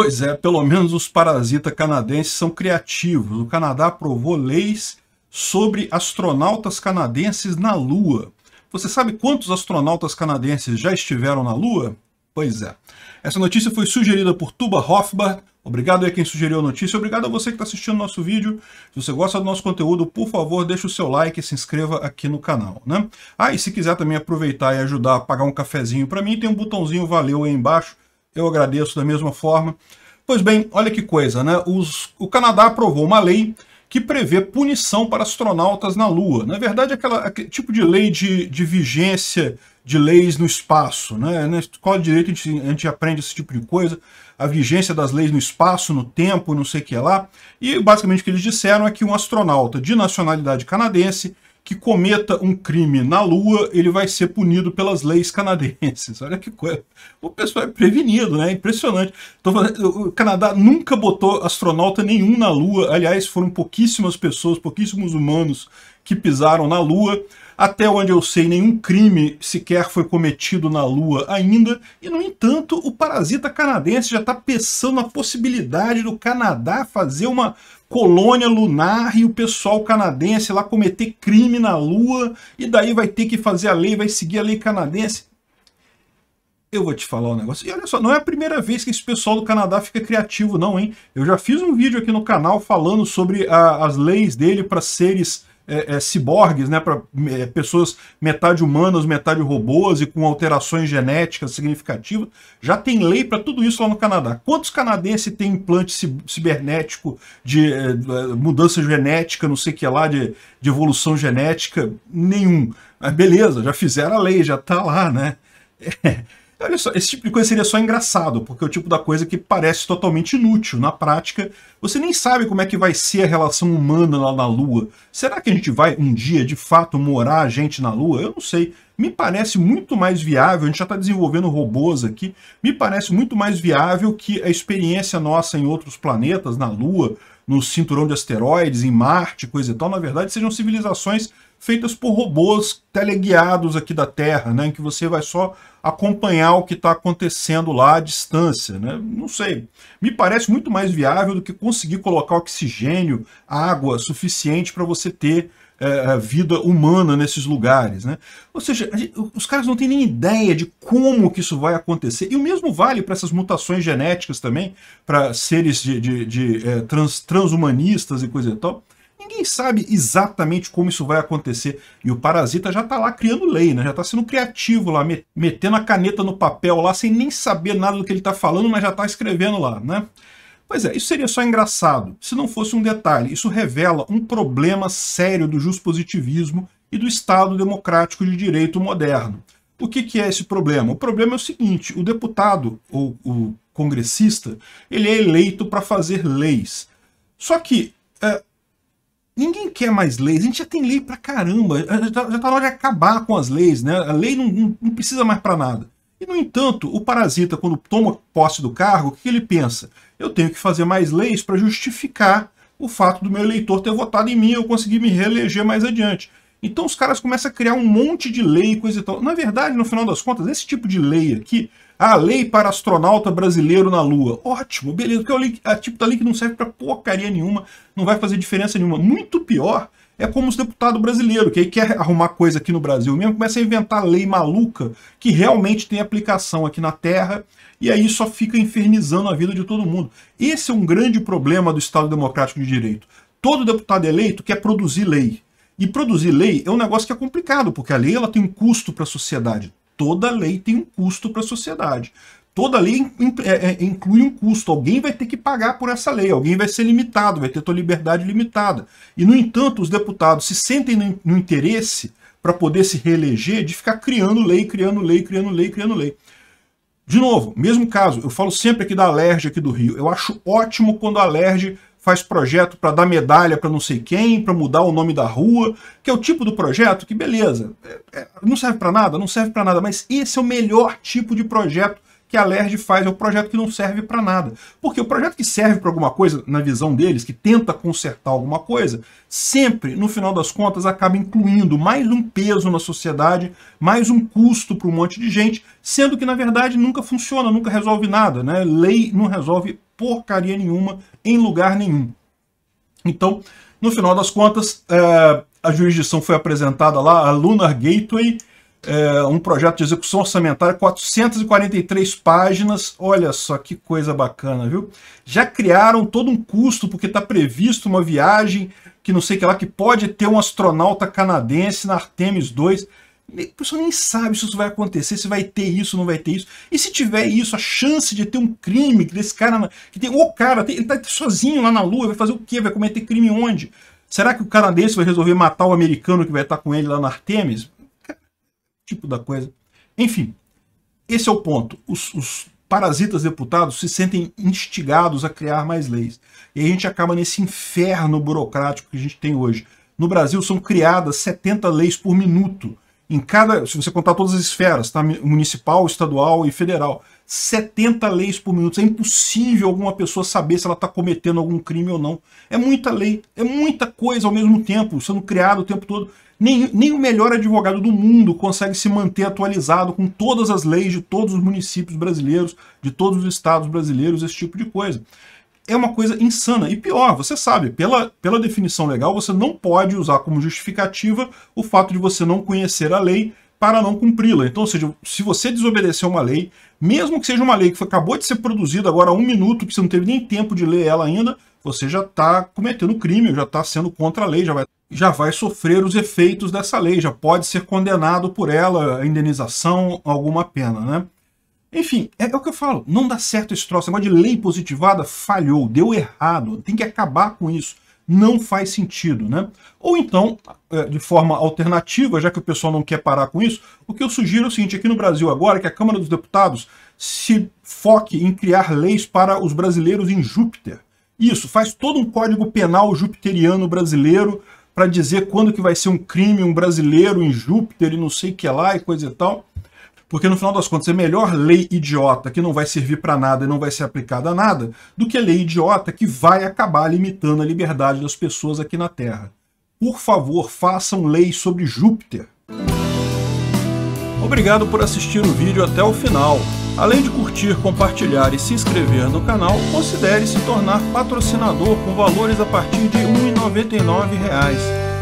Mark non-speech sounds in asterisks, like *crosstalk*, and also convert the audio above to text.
Pois é, pelo menos os parasitas canadenses são criativos. O Canadá aprovou leis sobre astronautas canadenses na Lua. Você sabe quantos astronautas canadenses já estiveram na Lua? Pois é. Essa notícia foi sugerida por Tuba Hoffbart. Obrigado a quem sugeriu a notícia. Obrigado a você que está assistindo o nosso vídeo. Se você gosta do nosso conteúdo, por favor, deixe o seu like e se inscreva aqui no canal. Né? Ah, e se quiser também aproveitar e ajudar a pagar um cafezinho para mim, tem um botãozinho valeu aí embaixo eu agradeço da mesma forma. Pois bem, olha que coisa, né? Os, o Canadá aprovou uma lei que prevê punição para astronautas na Lua. Na verdade, aquela, aquele tipo de lei de, de vigência de leis no espaço. Né? Na escola de direito a gente, a gente, aprende esse tipo de coisa, a vigência das leis no espaço, no tempo, não sei o que lá. E basicamente o que eles disseram é que um astronauta de nacionalidade canadense que cometa um crime na Lua, ele vai ser punido pelas leis canadenses. *laughs* Olha que coisa. O pessoal é prevenido, né? Impressionante. Falando, o Canadá nunca botou astronauta nenhum na Lua. Aliás, foram pouquíssimas pessoas, pouquíssimos humanos que pisaram na Lua. Até onde eu sei, nenhum crime sequer foi cometido na Lua ainda. E, no entanto, o parasita canadense já está pensando na possibilidade do Canadá fazer uma colônia lunar e o pessoal canadense lá cometer crime na Lua, e daí vai ter que fazer a lei, vai seguir a lei canadense. Eu vou te falar um negócio. E olha só, não é a primeira vez que esse pessoal do Canadá fica criativo, não, hein? Eu já fiz um vídeo aqui no canal falando sobre a, as leis dele para seres é, é, ciborgues, né, para é, pessoas metade humanas, metade robôs e com alterações genéticas significativas. Já tem lei para tudo isso lá no Canadá. Quantos canadenses têm implante cibernético de é, é, mudança genética, não sei o que lá, de, de evolução genética? Nenhum. Mas beleza, já fizeram a lei, já está lá, né? É, Olha só, esse tipo de coisa seria só engraçado, porque é o tipo da coisa que parece totalmente inútil. Na prática, você nem sabe como é que vai ser a relação humana lá na Lua. Será que a gente vai um dia, de fato, morar a gente na Lua? Eu não sei. Me parece muito mais viável, a gente já está desenvolvendo robôs aqui, me parece muito mais viável que a experiência nossa em outros planetas, na Lua, no cinturão de asteroides, em Marte, coisa e tal, na verdade, sejam civilizações feitas por robôs teleguiados aqui da Terra, né, em que você vai só acompanhar o que está acontecendo lá à distância. Né? Não sei, me parece muito mais viável do que conseguir colocar oxigênio, água suficiente para você ter é, vida humana nesses lugares. Né? Ou seja, gente, os caras não têm nem ideia de como que isso vai acontecer. E o mesmo vale para essas mutações genéticas também, para seres de, de, de é, trans, transhumanistas e coisa e tal ninguém sabe exatamente como isso vai acontecer. E o parasita já está lá criando lei, né? Já está sendo criativo lá, metendo a caneta no papel lá, sem nem saber nada do que ele está falando, mas já está escrevendo lá, né? Pois é, isso seria só engraçado, se não fosse um detalhe. Isso revela um problema sério do positivismo e do Estado democrático de direito moderno. O que, que, é esse problema? O problema é o seguinte, o deputado, ou o congressista, ele é eleito para fazer leis. Só que é, Ninguém quer mais leis, a gente já tem lei pra caramba, já tá, na hora de acabar com as leis, né? A lei não, não, precisa mais pra nada. E, no entanto, o parasita, quando toma posse do cargo, o que ele pensa? Eu tenho que fazer mais leis para justificar o fato do meu eleitor ter votado em mim e eu conseguir me reeleger mais adiante. Então os caras começam a criar um monte de lei e coisa e tal. Na verdade, no final das contas, esse tipo de lei aqui, a lei para astronauta brasileiro na Lua, ótimo, beleza, porque é o a é tipo da tá lei que não serve para porcaria nenhuma, não vai fazer diferença nenhuma. Muito pior é como os deputados brasileiros, que aí quer arrumar coisa aqui no Brasil mesmo, começa a inventar lei maluca que realmente tem aplicação aqui na Terra, e aí só fica infernizando a vida de todo mundo. Esse é um grande problema do Estado Democrático de Direito. Todo deputado eleito quer produzir lei. E produzir lei é um negócio que é complicado, porque a lei ela tem um custo para a sociedade. Toda lei tem um custo para a sociedade. Toda lei é, é, inclui um custo. Alguém vai ter que pagar por essa lei, alguém vai ser limitado, vai ter sua liberdade limitada. E, no entanto, os deputados se sentem no interesse para poder se reeleger de ficar criando lei, criando lei, criando lei, criando lei. De novo, mesmo caso, eu falo sempre aqui da Alerj aqui do Rio. Eu acho ótimo quando a Alerj faz projeto para dar medalha para não sei quem, para mudar o nome da rua, que é o tipo do projeto que beleza, é, é, não serve para nada, não serve para nada, mas esse é o melhor tipo de projeto que a LERJ faz, é o projeto que não serve para nada. Porque o projeto que serve para alguma coisa, na visão deles, que tenta consertar alguma coisa, sempre, no final das contas, acaba incluindo mais um peso na sociedade, mais um custo para um monte de gente, sendo que, na verdade, nunca funciona, nunca resolve nada. Né? Lei não resolve porcaria nenhuma em lugar nenhum. Então, no final das contas, é, a jurisdição foi apresentada lá, a Lunar Gateway, é, um projeto de execução orçamentária, 443 páginas. Olha só que coisa bacana, viu? Já criaram todo um custo, porque está previsto uma viagem que não sei que lá, que pode ter um astronauta canadense na Artemis 2 a né, pessoa nem sabe se isso vai acontecer, se vai ter isso, não vai ter isso. E se tiver isso, a chance de ter um crime, que desse cara, que tem o cara, ele tá sozinho lá na lua, vai fazer o quê? Vai cometer crime onde? Será que o canadense vai resolver matar o americano que vai estar com ele lá na Artemis? Tipo da coisa. Enfim, esse é o ponto. Os, os parasitas deputados se sentem instigados a criar mais leis. E a gente acaba nesse inferno burocrático que a gente tem hoje. No Brasil são criadas 70 leis por minuto em cada, se você contar todas as esferas, tá? municipal, estadual e federal, 70 leis por minuto. É impossível alguma pessoa saber se ela está cometendo algum crime ou não. É muita lei, é muita coisa ao mesmo tempo, sendo criada o tempo todo. Nem, nem o melhor advogado do mundo consegue se manter atualizado com todas as leis de todos os municípios brasileiros, de todos os estados brasileiros, esse tipo de coisa é uma coisa insana. E pior, você sabe, pela, pela definição legal, você não pode usar como justificativa o fato de você não conhecer a lei para não cumpri-la. Então, ou seja, se você desobedecer uma lei, mesmo que seja uma lei que acabou de ser produzida agora há um minuto, que você não teve nem tempo de ler ela ainda, você já está cometendo crime, já está sendo contra a lei, já vai, já vai sofrer os efeitos dessa lei, já pode ser condenado por ela, a indenização, alguma pena, né? Enfim, é, é, o que eu falo. Não dá certo esse troço. Negócio de lei positivada falhou, deu errado. Tem que acabar com isso. Não faz sentido, né? Ou então, é, de forma alternativa, já que o pessoal não quer parar com isso, o que eu sugiro é o seguinte: aqui no Brasil agora, que a Câmara dos Deputados se foque em criar leis para os brasileiros em Júpiter. Isso, faz todo um código penal jupiteriano brasileiro para dizer quando que vai ser um crime um brasileiro em Júpiter e não sei que lá e coisa e tal. Porque no final das contas é melhor lei idiota que não vai servir para nada e não vai ser aplicada a nada, do que lei idiota que vai acabar limitando a liberdade das pessoas aqui na Terra. Por favor, façam leis sobre Júpiter. Obrigado por assistir o vídeo até o final. Além de curtir, compartilhar e se inscrever no canal, considere se tornar patrocinador com valores a partir de R$ 1,99